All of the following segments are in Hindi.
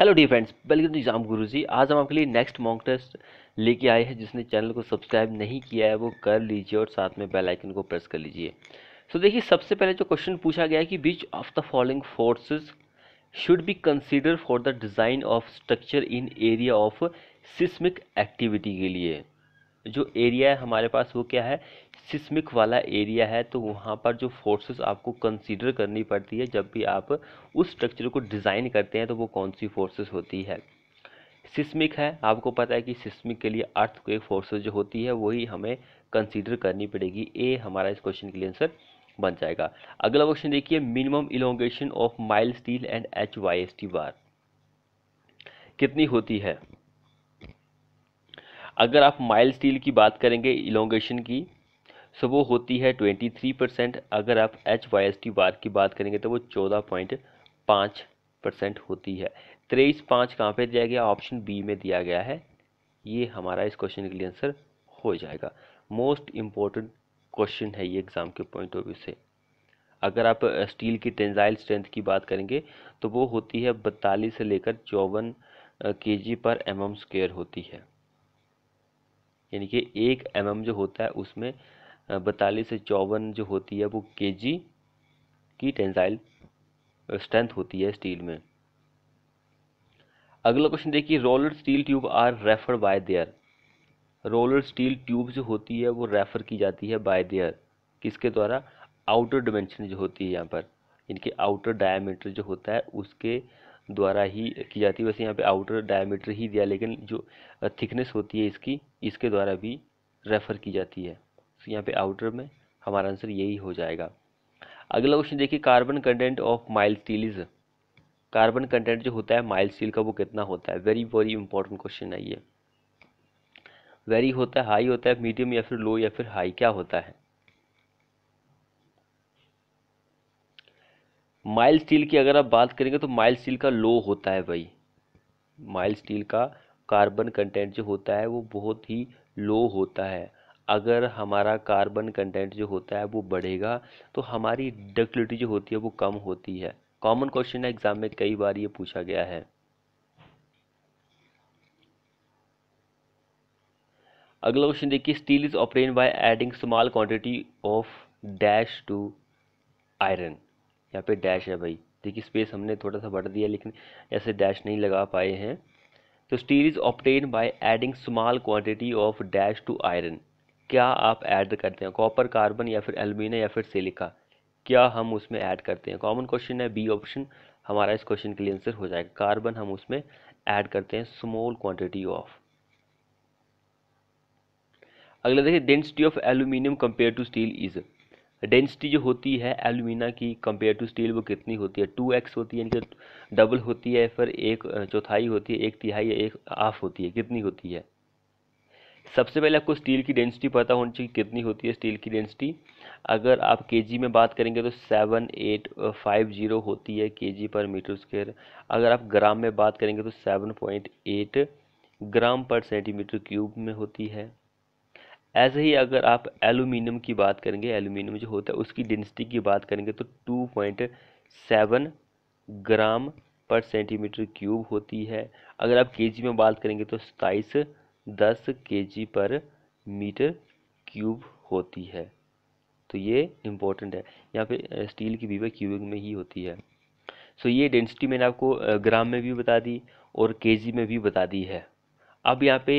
hello dear friends welcome to exam Guru ji आज हम आपके लिए नेक्स्ट मॉक टेस्ट लेके आए हैं जिसने चैनल को सब्सक्राइब नहीं किया है वो कर लीजिए और साथ में बेल आइकन को प्रेस कर लीजिए सो so, देखिए सबसे पहले जो क्वेश्चन पूछा गया है कि which of the following forces should be consider for the design of structure in area of seismic activity के लिए जो एरिया है हमारे पास वो क्या है सिस्मिक वाला एरिया है तो वहाँ पर जो फोर्सेस आपको कंसीडर करनी पड़ती है जब भी आप उस स्ट्रक्चर को डिज़ाइन करते हैं तो वो कौन सी फोर्सेस होती है सिस्मिक है आपको पता है कि सिस्मिक के लिए अर्थ को एक फोर्सेज जो होती है वही हमें कंसीडर करनी पड़ेगी ए हमारा इस क्वेश्चन के लिए आंसर बन जाएगा अगला क्वेश्चन देखिए minimum elongation of mild steel and H Y S T bar कितनी होती है अगर आप माइल स्टील की बात करेंगे इलोंगेशन की सो वो होती है ट्वेंटी थ्री परसेंट अगर आप H Y S T bar की बात करेंगे तो वो चौदह पॉइंट पाँच परसेंट होती है तेईस पाँच कहाँ पे दिया गया ऑप्शन बी में दिया गया है ये हमारा इस क्वेश्चन के लिए आंसर हो जाएगा मोस्ट इम्पॉर्टेंट क्वेश्चन है ये एग्ज़ाम के पॉइंट ऑफ व्यू से अगर आप स्टील की टेंजाइल स्ट्रेंथ की बात करेंगे तो वो होती है बत्तालीस से लेकर चौवन के जी पर एम एम स्क्वेयर होती है यानी कि एक एम mm जो होता है उसमें बतालीस से चौवन जो होती है वो के की टेंसाइल स्ट्रेंथ होती है स्टील में अगला क्वेश्चन देखिए roller steel tube are refer by their roller steel tube जो होती है वो रेफर की जाती है बाय देयर किसके द्वारा आउटर डिमेंशन जो होती है यहाँ पर इनके आउटर डायमीटर जो होता है उसके द्वारा ही की जाती है वैसे यहाँ पे आउटर डायमीटर ही दिया लेकिन जो थिकनेस होती है इसकी इसके द्वारा भी रेफर की जाती है तो यहाँ पे आउटर में हमारा आंसर यही हो जाएगा अगला क्वेश्चन देखिए carbon content of mild is carbon content जो होता है माइल स्टील का वो कितना होता है वेरी वेरी इंपॉर्टेंट क्वेश्चन है ये वेरी होता है हाई होता है मीडियम या फिर लो या फिर हाई क्या होता है माइल स्टील की अगर आप बात करेंगे तो माइल स्टील का लो होता है भाई माइल स्टील का कार्बन कंटेंट जो होता है वो बहुत ही लो होता है अगर हमारा कार्बन कंटेंट जो होता है वो बढ़ेगा तो हमारी डक्टिलिटी जो होती है वो कम होती है कॉमन क्वेश्चन है एग्जाम में कई बार ये पूछा गया है अगला क्वेश्चन देखिए steel is obtained by adding small quantity of dash to iron यहाँ पे डैश है भाई देखिए स्पेस हमने थोड़ा सा बढ़ दिया लेकिन ऐसे डैश नहीं लगा पाए हैं तो steel is obtained by adding small quantity of dash to iron क्या आप ऐड करते हैं कॉपर कार्बन या फिर एल्मीना या फिर सिलिका क्या हम उसमें ऐड करते हैं कॉमन क्वेश्चन है बी ऑप्शन हमारा इस क्वेश्चन के लिए आंसर हो जाएगा कार्बन हम उसमें ऐड करते हैं स्मॉल क्वांटिटी ऑफ अगला देखिए density of aluminium compare to steel is density जो होती है एल्यूमिना की कंपेयर टू स्टील वो कितनी होती है टू एक्स होती है यानी कि डबल होती है फिर एक चौथाई होती है एक तिहाई या एक हाफ होती है कितनी होती है सबसे पहले आपको स्टील की डेंसिटी पता होनी चाहिए कितनी होती है स्टील की डेंसिटी अगर आप केजी में बात करेंगे तो सेवन एट फाइव जीरो होती है केजी पर मीटर स्क्वेयर अगर आप ग्राम में बात करेंगे तो सेवन पॉइंट एट ग्राम पर सेंटीमीटर क्यूब में होती है ऐसे ही अगर आप एलुमिनियम की बात करेंगे एलुमिनियम जो होता है उसकी डेंसिटी की बात करेंगे तो टू पॉइंट सेवन ग्राम पर सेंटीमीटर क्यूब होती है अगर आप के में बात करेंगे तो सताईस दस के जी पर मीटर क्यूब होती है तो ये इम्पोर्टेंट है यहाँ पे स्टील की बीवा क्यूबिक में ही होती है सो ये डेंसिटी मैंने आपको ग्राम में भी बता दी और जी में भी बता दी है अब यहाँ पे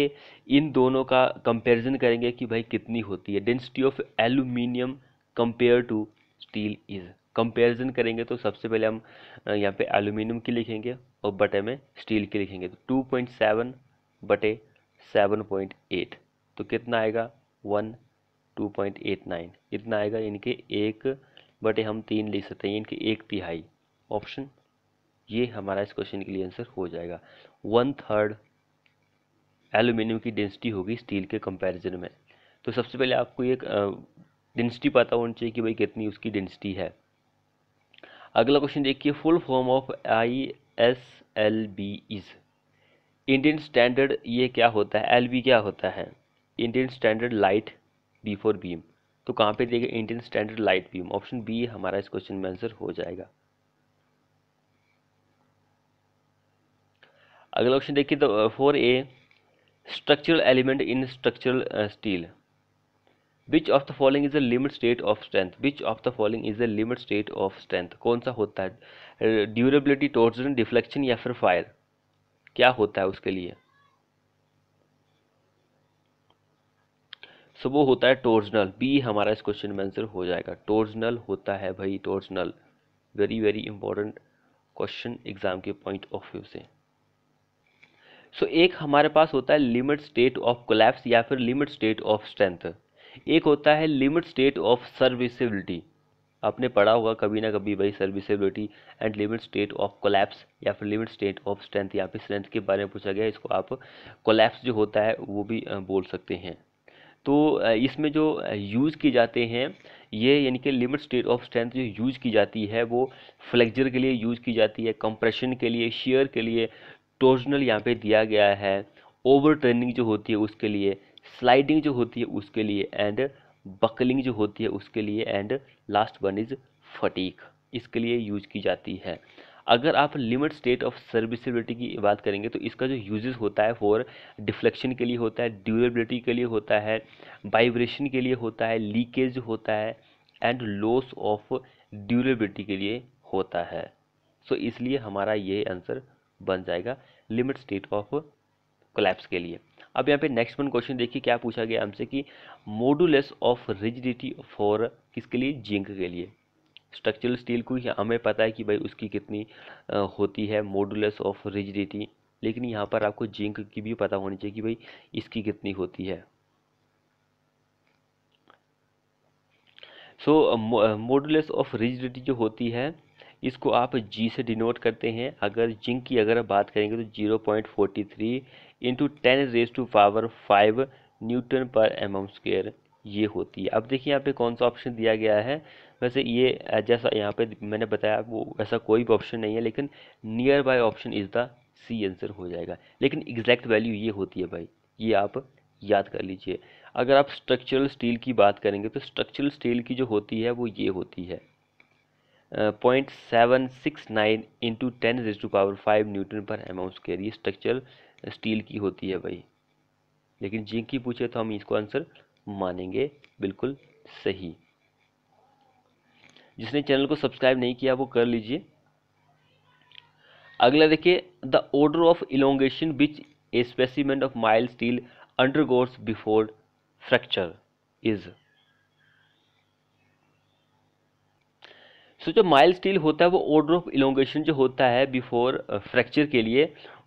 इन दोनों का कंपैरिजन करेंगे कि भाई कितनी होती है density of aluminium compare to steel is comparison करेंगे तो सबसे पहले हम यहाँ पे एल्यूमिनियम की लिखेंगे और बटे में स्टील की लिखेंगे तो टू पॉइंट सेवन बटे सेवन पॉइंट एट तो कितना आएगा one two point eight nine इतना आएगा इनके एक बटे हम तीन लिख सकते हैं इनके एक तिहाई ऑप्शन ये हमारा इस क्वेश्चन के लिए आंसर हो जाएगा वन थर्ड एल्यूमिनियम की डेंसिटी होगी स्टील के कंपैरिजन में तो सबसे पहले आपको एक डेंसिटी पता होनी चाहिए कि भाई कितनी उसकी डेंसिटी है अगला क्वेश्चन देखिए full form of I S L B is Indian standard ये क्या होता है एल क्या होता है Indian standard light B for beam तो कहाँ पे देगा Indian standard light beam option B हमारा इस क्वेश्चन में आंसर हो जाएगा अगला ऑप्शन देखिए तो four a structural element in structural steel which of the following is a limit state of strength which of the following is a limit state of strength कौन सा होता है ड्यूरेबिलिटी टोर्जन डिफ्लेक्शन या फिर फायर क्या होता है उसके लिए सो वो होता है टोर्जनल बी हमारा इस क्वेश्चन में आंसर हो जाएगा टोर्जनल होता है भाई torsional very very important question exam के पॉइंट ऑफ व्यू से सो so, एक हमारे पास होता है लिमिट स्टेट ऑफ कोलैप्स या फिर लिमिट स्टेट ऑफ स्ट्रेंथ एक होता है लिमिट स्टेट ऑफ सर्विसबिलिटी आपने पढ़ा होगा कभी ना कभी भाई serviceability and limit state of collapse या फिर लिमिट स्टेट ऑफ स्ट्रेंथ यहाँ पे स्ट्रेंथ के बारे में पूछा गया इसको आप कोलैप्स जो होता है वो भी बोल सकते हैं तो इसमें जो यूज़ किए जाते हैं ये यानी कि लिमिट स्टेट ऑफ स्ट्रेंथ जो यूज़ की जाती है वो फ्लेक्चर के लिए यूज़ की जाती है कंप्रेशन के लिए शेयर के लिए टोर्जनल यहाँ पे दिया गया है ओवर ट्रेनिंग जो होती है उसके लिए स्लाइडिंग जो होती है उसके लिए एंड बकलिंग जो होती है उसके लिए and last one is fatigue इसके लिए यूज की जाती है अगर आप लिमिट स्टेट ऑफ सर्विसबिलिटी की बात करेंगे तो इसका जो यूजेस होता है फॉर डिफ्लेक्शन के लिए होता है ड्यूरेबिलिटी के लिए होता है वाइब्रेशन के लिए होता है लीकेज होता है एंड लॉस ऑफ ड्यूरेबिलिटी के लिए होता है सो so, इसलिए हमारा ये आंसर बन जाएगा लिमिट स्टेट ऑफ कोलैप्स के लिए अब यहाँ पे नेक्स्ट वन क्वेश्चन देखिए क्या पूछा गया हमसे कि मोडुलस ऑफ रिजिडिटी फॉर किसके लिए जिंक के लिए स्ट्रक्चरल स्टील को हमें पता है कि भाई उसकी कितनी होती है मोडुलस ऑफ रिजिडिटी लेकिन यहाँ पर आपको जिंक की भी पता होनी चाहिए कि भाई इसकी कितनी होती है सो मोडुलस ऑफ रिजिडिटी जो होती है इसको आप जी से डिनोट करते हैं अगर जिंक की अगर बात करेंगे तो zero point forty three into ten raise to power five newton per m m square ये होती है अब देखिए यहाँ पे कौन सा ऑप्शन दिया गया है वैसे ये जैसा यहाँ पे मैंने बताया वो ऐसा कोई भी ऑप्शन नहीं है लेकिन nearby option is the C answer हो जाएगा लेकिन एग्जैक्ट वैल्यू ये होती है भाई ये आप याद कर लीजिए अगर आप स्ट्रक्चरल स्टील की बात करेंगे तो स्ट्रक्चरल स्टील की जो होती है वो ये होती है point seven six nine into ten raise to power five newton per m के लिए स्ट्रक्चर स्टील की होती है भाई लेकिन जिंक की पूछे तो हम इसको आंसर मानेंगे बिल्कुल सही जिसने चैनल को सब्सक्राइब नहीं किया वो कर लीजिए अगला देखिए the order of elongation which a specimen of mild steel goes before fracture is so जो माइल्ड स्टील होता है वो ऑर्डर ऑफ इलोंगेशन जो होता है बिफोर फ्रैक्चर uh, के लिए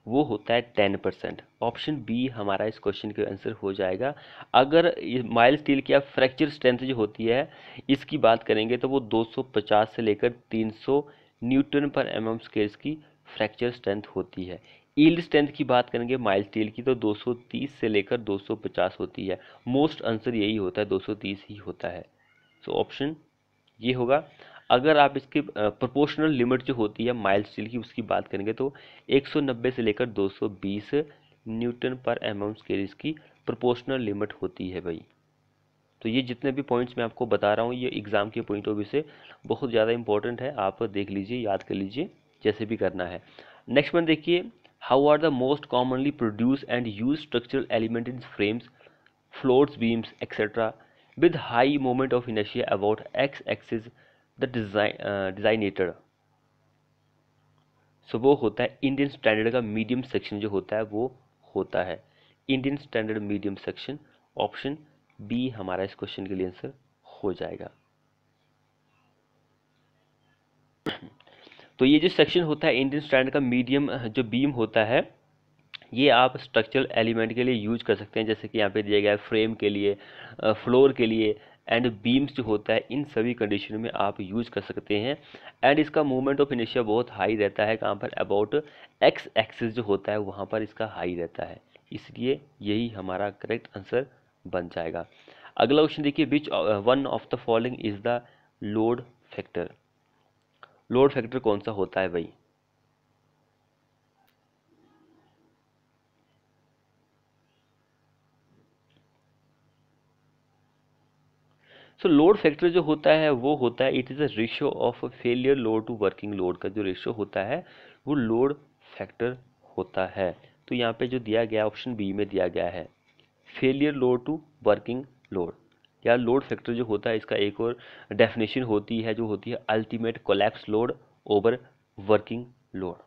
वो होता है टेन परसेंट ऑप्शन बी हमारा इस क्वेश्चन का आंसर हो जाएगा अगर माइल स्टील की आप फ्रैक्चर स्ट्रेंथ जो होती है इसकी बात करेंगे तो वो 250 से लेकर 300 newton per m m square की फ्रैक्चर स्ट्रेंथ होती है ईल्ड स्ट्रेंथ की बात करेंगे माइल स्टील की तो 230 से लेकर 250 होती है मोस्ट आंसर यही होता है 230 ही होता है सो so, ऑप्शन ये होगा अगर आप इसके प्रोपोर्शनल लिमिट जो होती है माइल्ड स्टील की उसकी बात करेंगे तो 190 से लेकर 220 newton per m m square इसकी प्रोपोर्शनल लिमिट होती है भाई तो ये जितने भी पॉइंट्स मैं आपको बता रहा हूँ ये एग्ज़ाम के पॉइंट ऑफ व्यू से बहुत ज़्यादा इंपॉर्टेंट है आप देख लीजिए याद कर लीजिए जैसे भी करना है नेक्स्ट वन देखिए how are the most commonly produce and use structural element in frames floors beams etcetera with high moment of inertia about x axis the design designator so वो होता है इंडियन स्टैंडर्ड का मीडियम सेक्शन जो होता है वो होता है Indian standard medium section option B हमारा इस क्वेश्चन के लिए आंसर हो जाएगा तो ये जो सेक्शन होता है इंडियन स्टैंडर्ड का मीडियम uh, जो बीम होता है ये आप स्ट्रक्चरल एलिमेंट के लिए यूज कर सकते हैं जैसे कि यहाँ पे दिया गया है फ्रेम के लिए फ्लोर uh, के लिए एंड बीम्स जो होता है इन सभी कंडीशन में आप यूज़ कर सकते हैं एंड इसका मूवमेंट ऑफ इनिशिया बहुत हाई रहता है कहाँ पर अबाउट एक्स एक्सिस जो होता है वहाँ पर इसका हाई रहता है इसलिए यही हमारा करेक्ट आंसर बन जाएगा अगला क्वेश्चन देखिए which one of the following is the load factor load factor कौन सा होता है भाई सो लोड फैक्टर जो होता है वो होता है it is a ratio of failure load to working load का जो रेशियो होता है वो लोड फैक्टर होता है तो यहाँ पे जो दिया गया ऑप्शन बी में दिया गया है failure load to working load या लोड फैक्टर जो होता है इसका एक और डेफिनेशन होती है जो होती है ultimate collapse load over working load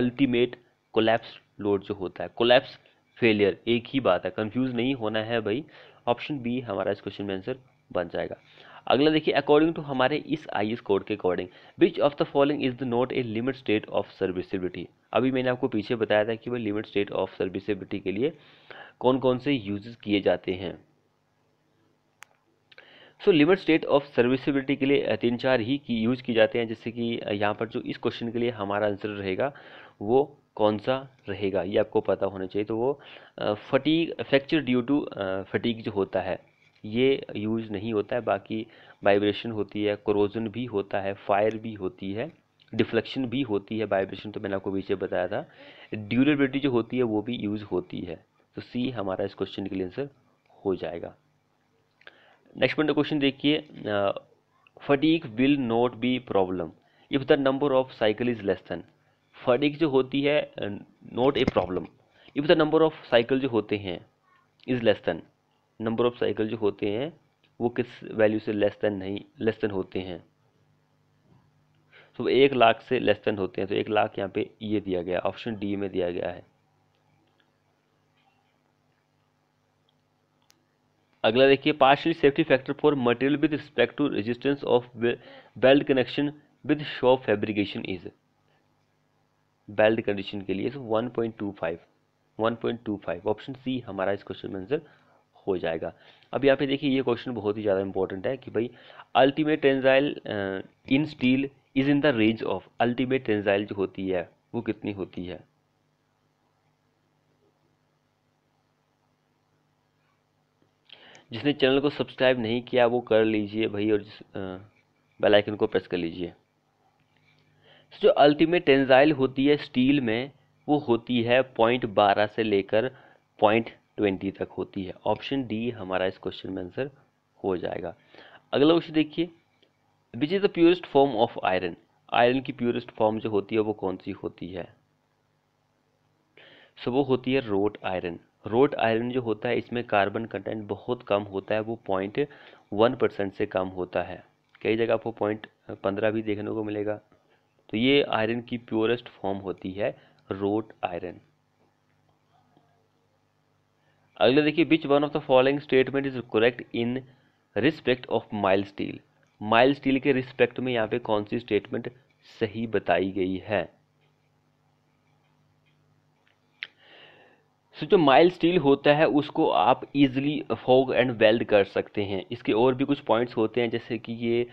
ultimate collapse load जो होता है कोलैप्स फेलियर एक ही बात है कंफ्यूज नहीं होना है भाई ऑप्शन बी हमारा इस क्वेश्चन में आंसर बन जाएगा अगला देखिए अकॉर्डिंग टू हमारे इस आई एस कोड के according which of the following is the not a limit state of serviceability अभी मैंने आपको पीछे बताया था कि वह लिमिट स्टेट ऑफ सर्विसबिलिटी के लिए कौन कौन से यूजेस किए जाते हैं so limit state of serviceability के लिए तीन चार ही की यूज किए जाते हैं जैसे कि यहाँ पर जो इस क्वेश्चन के लिए हमारा आंसर रहेगा वो कौन सा रहेगा ये आपको पता होना चाहिए तो वो fatigue fracture due to fatigue जो होता है ये यूज़ नहीं होता है बाकी वाइब्रेशन होती है क्रोजन भी होता है फायर भी होती है डिफ्लेक्शन भी होती है वाइब्रेशन तो मैंने आपको पीछे बताया था ड्यूरेबिलिटी जो होती है वो भी यूज़ होती है तो सी हमारा इस क्वेश्चन के लिए आंसर हो जाएगा नेक्स्ट पॉइंट क्वेश्चन देखिए fatigue will not be problem if the number of cycle is less than fatigue जो होती है not a problem if the number of cycle जो होते हैं is less than number of cycle जो होते हैं वो किस वैल्यू से लेस देन नहीं लेस देन होते हैं तो एक लाख से लेस देन होते हैं तो एक लाख यहाँ पे ये दिया गया ऑप्शन डी में दिया गया है अगला देखिए partially safety factor for material with respect to resistance of bolt connection with shop fabrication is bolt condition के लिए one point two five one point two five option C हमारा इस क्वेश्चन में आंसर हो जाएगा अब यहाँ पे देखिए ये क्वेश्चन बहुत ही ज़्यादा इंपॉर्टेंट है कि भाई ultimate tensile in steel is in the range of ultimate tensile जो होती है वो कितनी होती है जिसने चैनल को सब्सक्राइब नहीं किया वो कर लीजिए भाई और जिस बेल आइकन को प्रेस कर लीजिए जो अल्टीमेट टेंजाइल होती है स्टील में वो होती है पॉइंट बारह से लेकर पॉइंट ट्वेंटी तक होती है ऑप्शन डी हमारा इस क्वेश्चन में आंसर हो जाएगा अगला क्वेश्चन देखिए which is the purest form of iron iron की प्योरेस्ट फॉर्म जो होती है वो कौन सी होती है सो वो होती है रोट आयरन रोट आयरन जो होता है इसमें कार्बन कंटेंट बहुत कम होता है वो पॉइंट वन परसेंट से कम होता है कई जगह आपको पॉइंट पंद्रह भी देखने को मिलेगा तो ये आयरन की प्योरेस्ट फॉर्म होती है रोट आयरन अगले देखिए which one of the following statement is correct in respect of mild steel mild steel के रिस्पेक्ट में यहाँ पे कौन सी स्टेटमेंट सही बताई गई है सो जो माइल स्टील होता है उसको आप इजिली फोग एंड वेल्ड कर सकते हैं इसके और भी कुछ पॉइंट्स होते हैं जैसे कि ये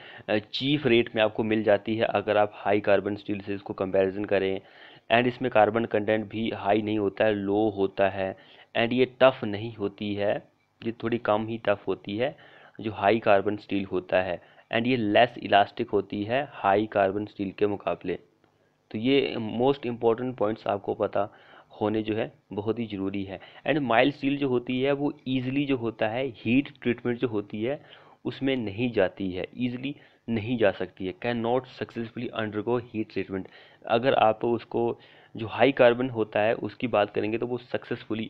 चीफ रेट में आपको मिल जाती है अगर आप हाई कार्बन स्टील से इसको कंपैरिजन करें एंड इसमें कार्बन कंटेंट भी हाई नहीं होता है लो होता है एंड ये टफ़ नहीं होती है ये थोड़ी कम ही टफ़ होती है जो हाई कार्बन स्टील होता है एंड ये लेस इलास्टिक होती है हाई कार्बन स्टील के मुकाबले तो ये मोस्ट इम्पॉर्टेंट पॉइंट्स आपको पता होने जो है बहुत ही ज़रूरी है एंड माइल्ड स्टील जो होती है वो ईज़िली जो होता है हीट ट्रीटमेंट जो होती है उसमें नहीं जाती है ईज़िली नहीं जा सकती है cannot successfully undergo heat treatment अगर आप उसको जो हाई कार्बन होता है उसकी बात करेंगे तो वो सक्सेसफुली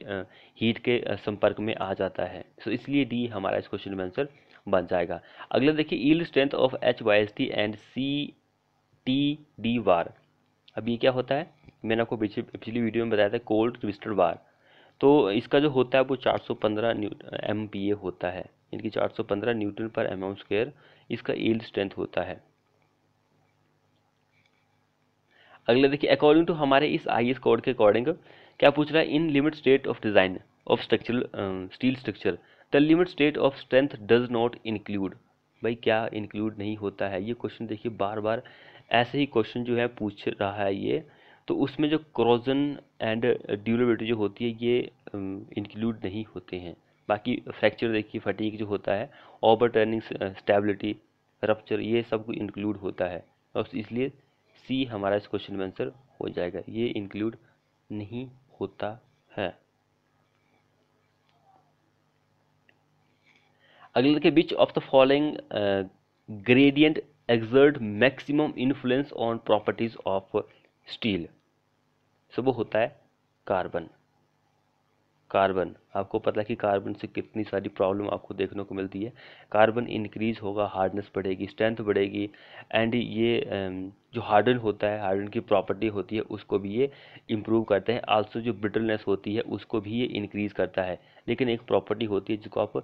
हीट के संपर्क में आ जाता है सो so, इसलिए डी हमारा इस क्वेश्चन में आंसर बन जाएगा अगला देखिए yield strength of H Y S T and C T D bar अब ये क्या होता है मैंने आपको पिछली वीडियो में बताया था कोल्ड ट्विस्टर वार तो इसका जो होता है वो 415 न्यूटन एम होता है इनकी 415 न्यूटन पर एमाउंट स्क्वेयर इसका ईल स्ट्रेंथ होता है अगले देखिए अकॉर्डिंग टू हमारे इस आई एस कोड के अकॉर्डिंग क्या पूछ रहा है in limit state of design of structural steel structure the limit state of strength does not include भाई क्या इंक्लूड नहीं होता है ये क्वेश्चन देखिए बार बार ऐसे ही क्वेश्चन जो है पूछ रहा है ये तो उसमें जो क्रोजन एंड ड्यूरेबिलिटी जो होती है ये इंक्लूड नहीं होते हैं बाकी फ्रैक्चर देखिए फटीक जो होता है ओवर टर्निंग स्टेबिलिटी रप्चर ये सब कुछ इंक्लूड होता है और इसलिए सी हमारा इस क्वेश्चन में आंसर हो जाएगा ये इंक्लूड नहीं होता है अगले के which of the following ingredient exert maximum influence on properties of steel so वो होता है कार्बन कार्बन आपको पता है कि कार्बन से कितनी सारी प्रॉब्लम आपको देखने को मिलती है कार्बन इंक्रीज होगा हार्डनेस बढ़ेगी स्ट्रेंथ बढ़ेगी एंड ये um, जो हार्डन होता है हार्डन की प्रॉपर्टी होती है उसको भी ये इम्प्रूव करते हैं आल्सो जो ब्रिटलनेस होती है उसको भी ये इंक्रीज़ करता है लेकिन एक प्रॉपर्टी होती है जिसको आप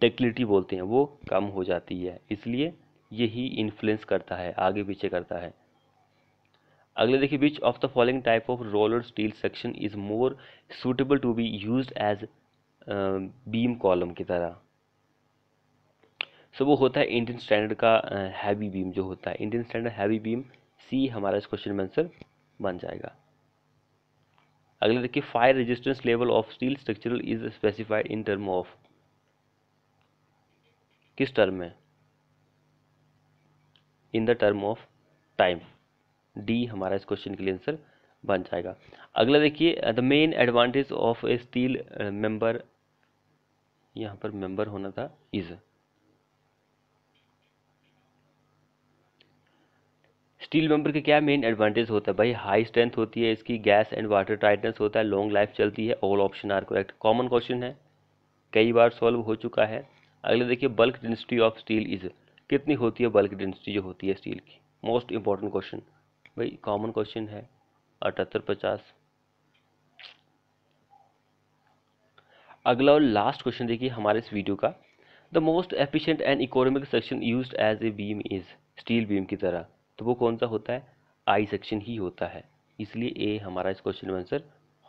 डेक्लिटी बोलते हैं वो कम हो जाती है इसलिए यही इन्फ्लुएंस करता है आगे पीछे करता है अगले देखिए which of the following type of roller steel section is more suitable to be use as beam column की तरह सो वो होता है इंडियन स्टैंडर्ड का हैवी बीम जो होता है Indian standard heavy beam C हमारा इस क्वेश्चन में आंसर बन जाएगा अगले देखिए fire resistance level of steel structural is specified in term of किस टर्म में in the term of time D हमारा इस क्वेश्चन के लिए आंसर बन जाएगा अगला देखिए the main advantage of a steel member यहाँ पर मेंबर होना था इज़ स्टील बम्पर के क्या मेन एडवांटेज होता है भाई हाई स्ट्रेंथ होती है इसकी गैस एंड वाटर टाइटनेस होता है लॉन्ग लाइफ चलती है all option are correct common question है कई बार सॉल्व हो चुका है अगले देखिए bulk density of steel is कितनी होती है बल्क डेंसिटी जो होती है स्टील की मोस्ट इंपॉर्टेंट क्वेश्चन भाई कॉमन क्वेश्चन है अठहत्तर पचास अगला और लास्ट क्वेश्चन देखिए हमारे इस वीडियो का the most efficient and economic section used as a beam is steel beam की तरह तो वो कौन सा होता है आई सेक्शन ही होता है इसलिए ए हमारा इस क्वेश्चन में आंसर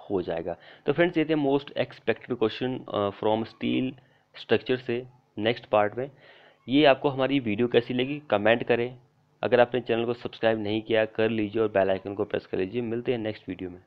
हो जाएगा तो फ्रेंड्स ये थे most expected question from steel structure से नेक्स्ट पार्ट में ये आपको हमारी वीडियो कैसी लगी कमेंट करें अगर आपने चैनल को सब्सक्राइब नहीं किया कर लीजिए और बेल आइकन को प्रेस कर लीजिए मिलते हैं नेक्स्ट वीडियो में